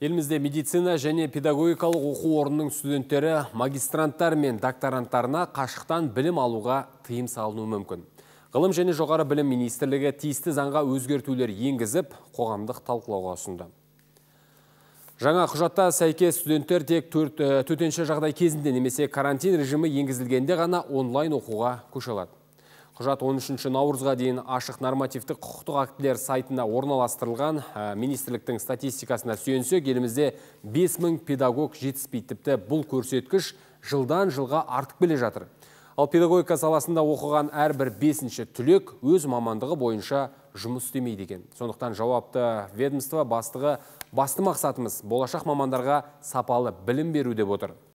Елімізде медицина және педагогикалық оқу орнының студенттері магистранттар мен докторанттарына қашықтан білім алуға тыйым салынуы мүмкін. Қылым және жоғары білім министрлігі тиісті заңға өзгертулер еңгізіп, қоғамдық талқылауға ұсынды. Жаңа құжатта сәйке студенттер тек э, төтенше жағдай кезінде немесе карантин режимі еңгізілгенде ғана онлайн оқуға көше Құжат 13 наурызға дейін ашық нормативті құқықтық актілер сайтына орналастырылған министерліктің ә, министрліктің статистикасына сүйенсек, келімізде 5000 педагог жетіспейтіпті бұл көрсеткіш жылдан жылға артық келе жатыр. Ал педагогика саласында оқыған әрбір бесінші түлек өз мамандығы бойынша жұмыс істемейді екен. Сондықтан жауапты ведомство бастығы басты мақсатымыз болашақ мамандарға сапалы білім беру деп отыр.